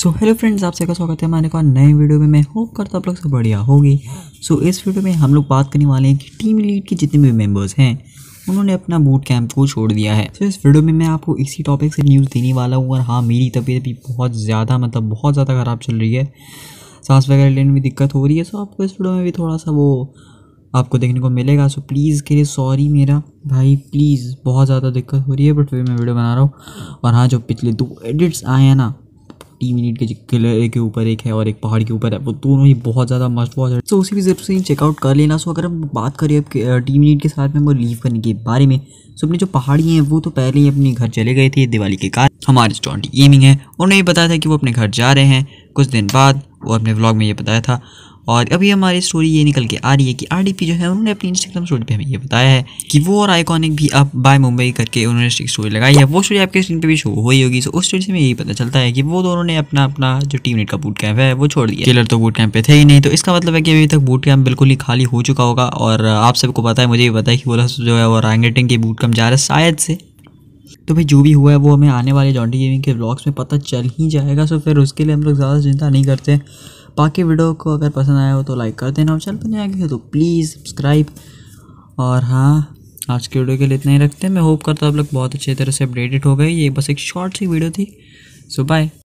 so hello friends आप सबका स्वागत है हमारे को नए वीडियो में मैं होप करता हूँ आप लोग सब बढ़िया होगी सो so, इस वीडियो में हम लोग बात करने वाले हैं कि टीम लीड के जितने भी मेंबर्स हैं उन्होंने अपना बूट कैंप को छोड़ दिया है तो so, इस वीडियो में मैं आपको इसी टॉपिक से न्यूज़ देने वाला हूँ और हाँ मेरी तबीयत भी बहुत ज़्यादा मतलब बहुत ज़्यादा ख़राब चल रही है सांस वगैरह लेने में दिक्कत हो रही है सो so, आपको इस वीडियो में भी थोड़ा सा वो आपको देखने को मिलेगा सो प्लीज़ के लिए सॉरी मेरा भाई प्लीज़ बहुत ज़्यादा दिक्कत हो रही है बट फिर मैं वीडियो बना रहा हूँ और हाँ जो पिछले दो एडिट्स आए हैं ना फोर्टी मिनट के किले के ऊपर एक है और एक पहाड़ के ऊपर है वो दोनों ही बहुत ज़्यादा मस्त वॉच है सो उसी भी जरूर से चेकआउट कर लेना सो अगर हम बात करें अब टी मिनट के साथ में वो लीव करने के बारे में सो अपने जो पहाड़ी हैं वो तो पहले ही अपने घर चले गए थे दिवाली के कारण हमारे स्टॉन्टी गेमिंग है उन्होंने ये बताया था कि वो अपने घर जा रहे हैं कुछ दिन बाद वो अपने ब्लॉग में ये बताया था और अभी हमारी स्टोरी ये निकल के आ रही है कि आर जो है उन्होंने अपनी इंस्टाग्राम स्टोरी पर हमें ये बताया है कि वो और आइकॉनिक भी अब बाय मुंबई करके उन्होंने स्टोरी लगाई है वो स्टोरी आपके स्क्रीन पर भी शो हुई होगी सो उस स्टोरी से हमें यही पता चलता है कि वो दोनों ने अपना अपना जो टीम का बूट कैंप है वो छोड़ दिया टेलर तो बूट कैंप पे थे ही नहीं तो इसका मतलब है कि अभी तक बूट कैंप बिल्कुल ही खाली हो चुका होगा और आप सबको पता है मुझे भी पता है कि वो जो है वो रैंगटिंग के बूट कैंप जा रहा है शायद से तो भाई जो भी हुआ है वो हमें आने वाले जॉन्टी गेमिंग के ब्लॉग्स में पता चल ही जाएगा सो फिर उसके लिए हम लोग ज़्यादा चिंता नहीं करते बाकी वीडियो को अगर पसंद आया हो तो लाइक कर देना और चैनल पर नहीं आगे तो प्लीज़ सब्सक्राइब और हाँ आज के वीडियो के लिए इतना ही रखते हैं मैं होप करता हूँ आप लोग बहुत अच्छे तरह से अपडेटेड हो गए ये बस एक शॉर्ट सी वीडियो थी सो बाय